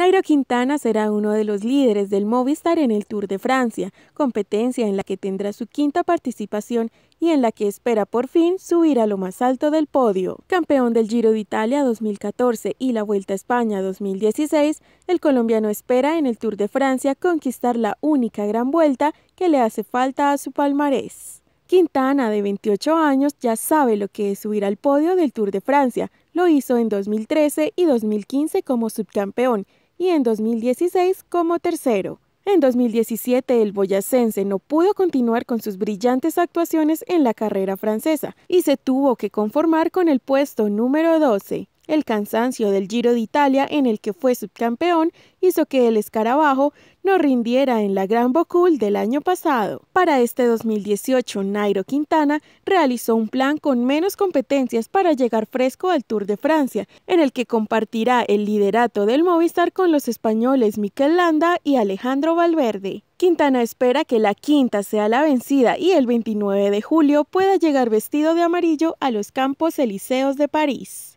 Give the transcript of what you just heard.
Nairo Quintana será uno de los líderes del Movistar en el Tour de Francia, competencia en la que tendrá su quinta participación y en la que espera por fin subir a lo más alto del podio. Campeón del Giro de Italia 2014 y la Vuelta a España 2016, el colombiano espera en el Tour de Francia conquistar la única gran vuelta que le hace falta a su palmarés. Quintana, de 28 años, ya sabe lo que es subir al podio del Tour de Francia. Lo hizo en 2013 y 2015 como subcampeón y en 2016 como tercero. En 2017 el boyacense no pudo continuar con sus brillantes actuaciones en la carrera francesa y se tuvo que conformar con el puesto número 12. El cansancio del Giro de Italia en el que fue subcampeón hizo que el escarabajo no rindiera en la Gran Bocul del año pasado. Para este 2018, Nairo Quintana realizó un plan con menos competencias para llegar fresco al Tour de Francia, en el que compartirá el liderato del Movistar con los españoles Miquel Landa y Alejandro Valverde. Quintana espera que la quinta sea la vencida y el 29 de julio pueda llegar vestido de amarillo a los Campos Elíseos de París.